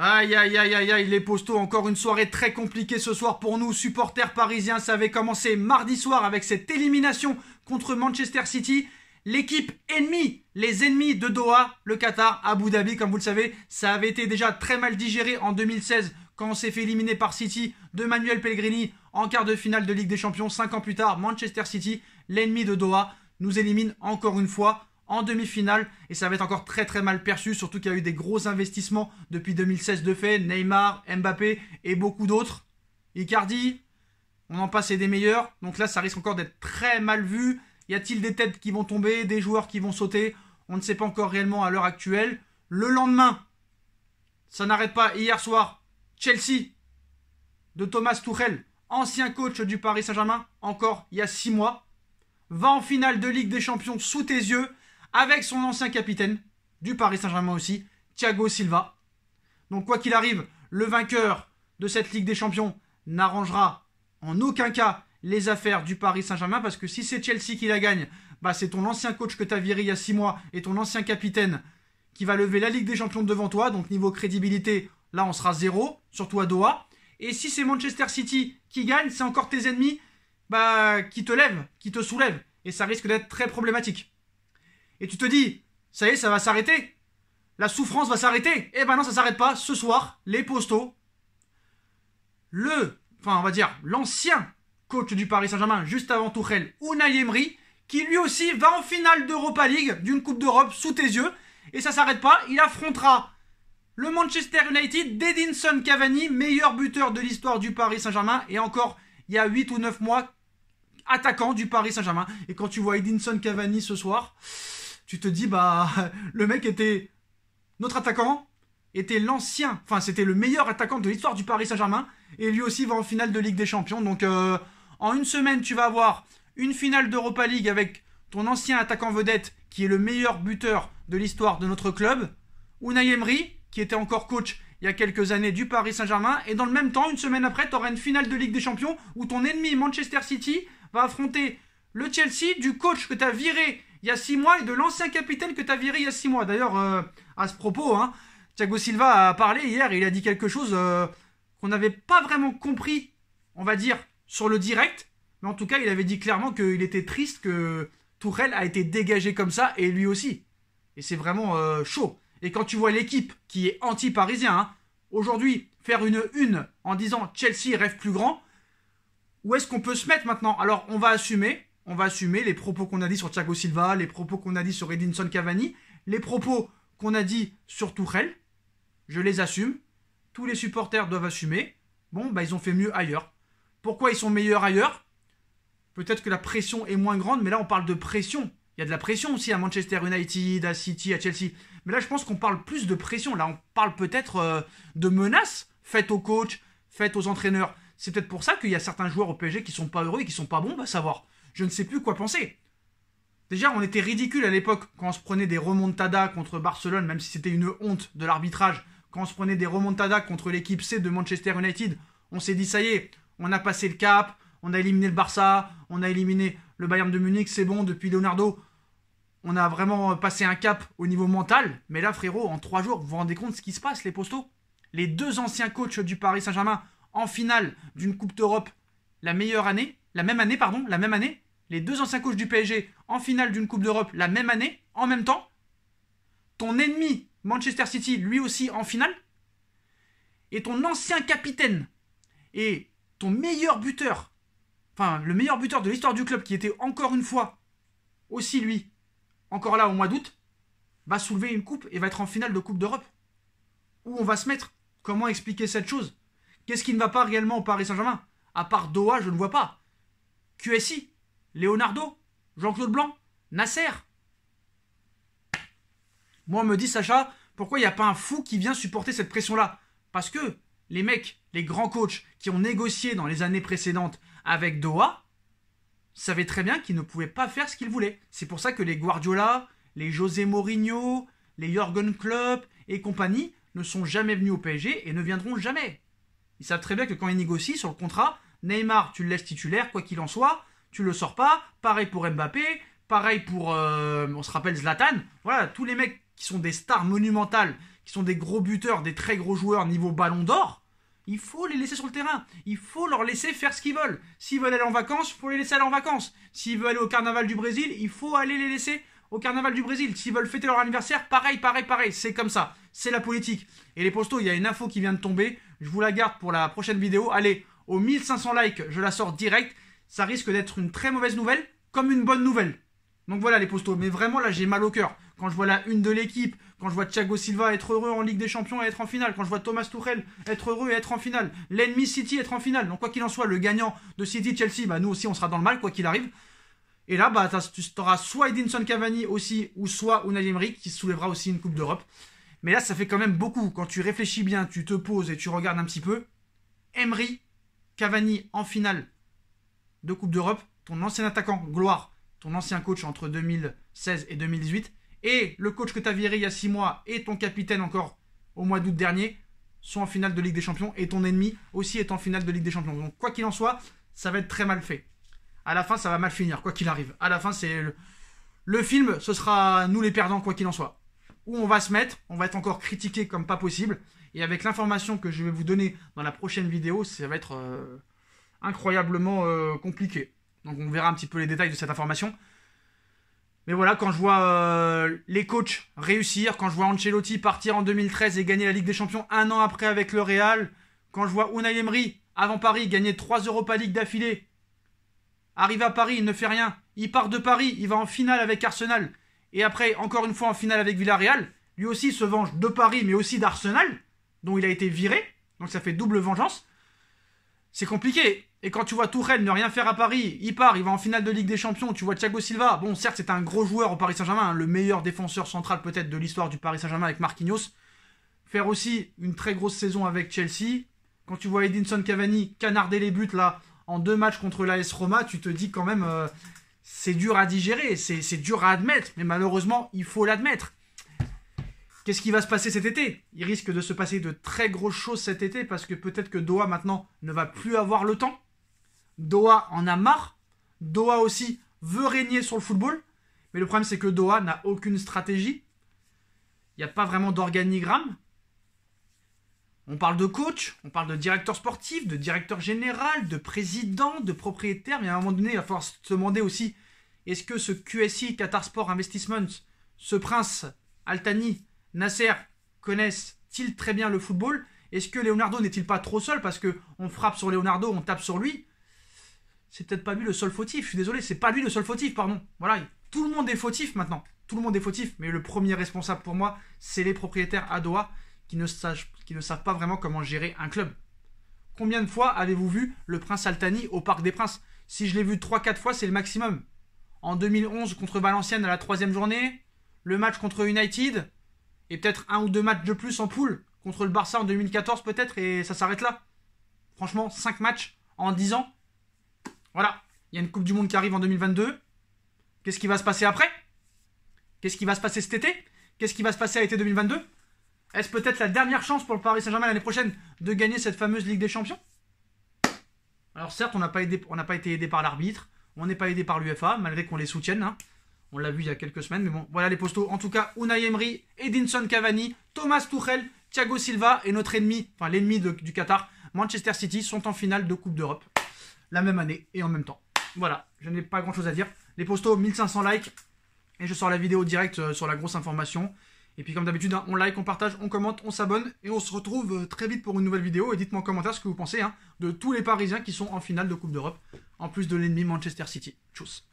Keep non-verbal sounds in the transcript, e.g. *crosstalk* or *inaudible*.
Aïe, aïe, aïe, aïe, aïe, les postos, encore une soirée très compliquée ce soir pour nous, supporters parisiens. Ça avait commencé mardi soir avec cette élimination contre Manchester City. L'équipe ennemie, les ennemis de Doha, le Qatar, Abu Dhabi, comme vous le savez, ça avait été déjà très mal digéré en 2016 quand on s'est fait éliminer par City de Manuel Pellegrini en quart de finale de Ligue des Champions. Cinq ans plus tard, Manchester City, l'ennemi de Doha, nous élimine encore une fois en demi-finale et ça va être encore très très mal perçu, surtout qu'il y a eu des gros investissements depuis 2016 de fait, Neymar, Mbappé et beaucoup d'autres. Icardi, on en passe des meilleurs, donc là ça risque encore d'être très mal vu. Y a-t-il des têtes qui vont tomber, des joueurs qui vont sauter On ne sait pas encore réellement à l'heure actuelle. Le lendemain, ça n'arrête pas, hier soir, Chelsea de Thomas Tuchel, ancien coach du Paris Saint-Germain, encore il y a six mois, va en finale de Ligue des Champions sous tes yeux avec son ancien capitaine du Paris Saint-Germain aussi, Thiago Silva. Donc quoi qu'il arrive, le vainqueur de cette Ligue des Champions n'arrangera en aucun cas les affaires du Paris Saint-Germain parce que si c'est Chelsea qui la gagne, bah c'est ton ancien coach que tu as viré il y a 6 mois et ton ancien capitaine qui va lever la Ligue des Champions devant toi. Donc niveau crédibilité, là on sera zéro, surtout à Doha. Et si c'est Manchester City qui gagne, c'est encore tes ennemis bah, qui te lèvent, qui te soulèvent. Et ça risque d'être très problématique et tu te dis, ça y est, ça va s'arrêter. La souffrance va s'arrêter. Eh ben non, ça s'arrête pas. Ce soir, les postaux, le, enfin on va dire, l'ancien coach du Paris Saint-Germain, juste avant Tourelle, Unai Emery, qui lui aussi va en finale d'Europa League, d'une Coupe d'Europe, sous tes yeux. Et ça s'arrête pas, il affrontera le Manchester United d'Edinson Cavani, meilleur buteur de l'histoire du Paris Saint-Germain, et encore il y a 8 ou 9 mois, attaquant du Paris Saint-Germain. Et quand tu vois Edinson Cavani ce soir, tu te dis, bah, *laughs* le mec était notre attaquant, était l'ancien, enfin, c'était le meilleur attaquant de l'histoire du Paris Saint-Germain, et lui aussi va en finale de Ligue des Champions. Donc, euh, en une semaine, tu vas avoir une finale d'Europa League avec ton ancien attaquant vedette, qui est le meilleur buteur de l'histoire de notre club, Unai Emery, qui était encore coach il y a quelques années du Paris Saint-Germain, et dans le même temps, une semaine après, tu auras une finale de Ligue des Champions où ton ennemi Manchester City va affronter le Chelsea du coach que tu as viré il y a six mois et de l'ancien capitaine que tu as viré il y a six mois. D'ailleurs, euh, à ce propos, hein, Thiago Silva a parlé hier il a dit quelque chose euh, qu'on n'avait pas vraiment compris, on va dire, sur le direct. Mais en tout cas, il avait dit clairement qu'il était triste que Tourelle a été dégagé comme ça et lui aussi. Et c'est vraiment euh, chaud. Et quand tu vois l'équipe qui est anti-parisien, hein, aujourd'hui, faire une une en disant Chelsea rêve plus grand, où est-ce qu'on peut se mettre maintenant Alors, on va assumer, on va assumer les propos qu'on a dit sur Thiago Silva, les propos qu'on a dit sur Edinson Cavani, les propos qu'on a dit sur Tourelle. Je les assume. Tous les supporters doivent assumer. Bon, bah ils ont fait mieux ailleurs. Pourquoi ils sont meilleurs ailleurs Peut-être que la pression est moins grande, mais là on parle de pression. Il y a de la pression aussi à Manchester United, à City, à Chelsea. Mais là je pense qu'on parle plus de pression. Là on parle peut-être euh, de menaces faites aux coachs, faites aux entraîneurs. C'est peut-être pour ça qu'il y a certains joueurs au PSG qui sont pas heureux et qui sont pas bons, à savoir je ne sais plus quoi penser. Déjà, on était ridicule à l'époque quand on se prenait des remontadas contre Barcelone, même si c'était une honte de l'arbitrage. Quand on se prenait des remontadas contre l'équipe C de Manchester United, on s'est dit ça y est, on a passé le cap, on a éliminé le Barça, on a éliminé le Bayern de Munich, c'est bon, depuis Leonardo, on a vraiment passé un cap au niveau mental. Mais là, frérot, en trois jours, vous vous rendez compte de ce qui se passe, les postaux Les deux anciens coachs du Paris Saint-Germain en finale d'une Coupe d'Europe la meilleure année, la même année, pardon, la même année, les deux anciens coachs du PSG en finale d'une Coupe d'Europe la même année, en même temps. Ton ennemi, Manchester City, lui aussi en finale. Et ton ancien capitaine et ton meilleur buteur, enfin le meilleur buteur de l'histoire du club qui était encore une fois aussi lui, encore là au mois d'août, va soulever une coupe et va être en finale de Coupe d'Europe. Où on va se mettre Comment expliquer cette chose Qu'est-ce qui ne va pas réellement au Paris Saint-Germain À part Doha, je ne vois pas. QSI, Leonardo Jean-Claude Blanc Nasser Moi, on me dit, Sacha, pourquoi il n'y a pas un fou qui vient supporter cette pression-là Parce que les mecs, les grands coachs qui ont négocié dans les années précédentes avec Doha, savaient très bien qu'ils ne pouvaient pas faire ce qu'ils voulaient. C'est pour ça que les Guardiola, les José Mourinho, les Jürgen Klopp et compagnie ne sont jamais venus au PSG et ne viendront jamais. Ils savent très bien que quand ils négocient sur le contrat, Neymar, tu le laisses titulaire, quoi qu'il en soit, tu le sors pas. Pareil pour Mbappé, pareil pour, euh, on se rappelle Zlatan. Voilà, tous les mecs qui sont des stars monumentales, qui sont des gros buteurs, des très gros joueurs niveau ballon d'or, il faut les laisser sur le terrain. Il faut leur laisser faire ce qu'ils veulent. S'ils veulent aller en vacances, il faut les laisser aller en vacances. S'ils veulent aller au carnaval du Brésil, il faut aller les laisser au carnaval du Brésil. S'ils veulent fêter leur anniversaire, pareil, pareil, pareil. C'est comme ça. C'est la politique. Et les postos, il y a une info qui vient de tomber. Je vous la garde pour la prochaine vidéo. Allez, aux 1500 likes, je la sors direct ça risque d'être une très mauvaise nouvelle comme une bonne nouvelle. Donc voilà les postos, mais vraiment là j'ai mal au cœur. Quand je vois la une de l'équipe, quand je vois Thiago Silva être heureux en Ligue des Champions et être en finale, quand je vois Thomas Tuchel être heureux et être en finale, l'ennemi City être en finale. Donc quoi qu'il en soit, le gagnant de City Chelsea, bah nous aussi on sera dans le mal quoi qu'il arrive. Et là, bah, tu auras soit Edinson Cavani aussi, ou soit Unai Emery qui soulèvera aussi une Coupe d'Europe. Mais là, ça fait quand même beaucoup. Quand tu réfléchis bien, tu te poses et tu regardes un petit peu. Emery, Cavani en finale de Coupe d'Europe, ton ancien attaquant, Gloire, ton ancien coach entre 2016 et 2018, et le coach que tu as viré il y a 6 mois et ton capitaine encore au mois d'août dernier sont en finale de Ligue des Champions et ton ennemi aussi est en finale de Ligue des Champions. Donc quoi qu'il en soit, ça va être très mal fait. À la fin, ça va mal finir, quoi qu'il arrive. À la fin, c'est le... film, ce sera nous les perdants, quoi qu'il en soit. Où on va se mettre, on va être encore critiqué comme pas possible. Et avec l'information que je vais vous donner dans la prochaine vidéo, ça va être euh, incroyablement euh, compliqué. Donc on verra un petit peu les détails de cette information. Mais voilà, quand je vois euh, les coachs réussir, quand je vois Ancelotti partir en 2013 et gagner la Ligue des Champions un an après avec le Real, quand je vois Unai Emery avant Paris gagner 3 Europa League d'affilée, arrive à Paris, il ne fait rien, il part de Paris, il va en finale avec Arsenal, et après encore une fois en finale avec Villarreal, lui aussi se venge de Paris mais aussi d'Arsenal, dont il a été viré, donc ça fait double vengeance. C'est compliqué. Et quand tu vois Touraine ne rien faire à Paris, il part, il va en finale de Ligue des Champions, tu vois Thiago Silva, bon certes c'est un gros joueur au Paris Saint-Germain, hein, le meilleur défenseur central peut-être de l'histoire du Paris Saint-Germain avec Marquinhos, faire aussi une très grosse saison avec Chelsea, quand tu vois Edinson Cavani canarder les buts là en deux matchs contre l'AS Roma, tu te dis quand même euh, c'est dur à digérer, c'est dur à admettre, mais malheureusement il faut l'admettre. Qu'est-ce qui va se passer cet été Il risque de se passer de très grosses choses cet été parce que peut-être que Doha maintenant ne va plus avoir le temps Doha en a marre. Doha aussi veut régner sur le football. Mais le problème, c'est que Doha n'a aucune stratégie. Il n'y a pas vraiment d'organigramme. On parle de coach, on parle de directeur sportif, de directeur général, de président, de propriétaire. Mais à un moment donné, il va falloir se demander aussi est-ce que ce QSI, Qatar Sport Investment, ce prince, Altani, Nasser, connaissent-ils très bien le football Est-ce que Leonardo n'est-il pas trop seul parce que on frappe sur Leonardo, on tape sur lui c'est peut-être pas lui le seul fautif. Je suis désolé, c'est pas lui le seul fautif, pardon. Voilà, tout le monde est fautif maintenant. Tout le monde est fautif, mais le premier responsable pour moi, c'est les propriétaires à Doha qui ne, ne savent pas vraiment comment gérer un club. Combien de fois avez-vous vu le prince Altani au Parc des Princes Si je l'ai vu 3-4 fois, c'est le maximum. En 2011 contre Valenciennes à la troisième journée, le match contre United, et peut-être un ou deux matchs de plus en poule contre le Barça en 2014 peut-être, et ça s'arrête là. Franchement, 5 matchs en 10 ans, voilà. Il y a une Coupe du Monde qui arrive en 2022. Qu'est-ce qui va se passer après Qu'est-ce qui va se passer cet été Qu'est-ce qui va se passer à l'été 2022 Est-ce peut-être la dernière chance pour le Paris Saint-Germain l'année prochaine de gagner cette fameuse Ligue des Champions Alors certes, on n'a pas, été aidé par l'arbitre, on n'est pas aidé par l'UFA, malgré qu'on les soutienne. Hein. On l'a vu il y a quelques semaines, mais bon, voilà les postos. En tout cas, Unai Emery, Edinson Cavani, Thomas Tuchel, Thiago Silva et notre ennemi, enfin l'ennemi du Qatar, Manchester City, sont en finale de Coupe d'Europe la même année et en même temps. Voilà, je n'ai pas grand chose à dire. Les postos, 1500 likes. Et je sors la vidéo directe euh, sur la grosse information. Et puis comme d'habitude, hein, on like, on partage, on commente, on s'abonne et on se retrouve euh, très vite pour une nouvelle vidéo. Et dites-moi en commentaire ce que vous pensez hein, de tous les Parisiens qui sont en finale de Coupe d'Europe, en plus de l'ennemi Manchester City. Tchuss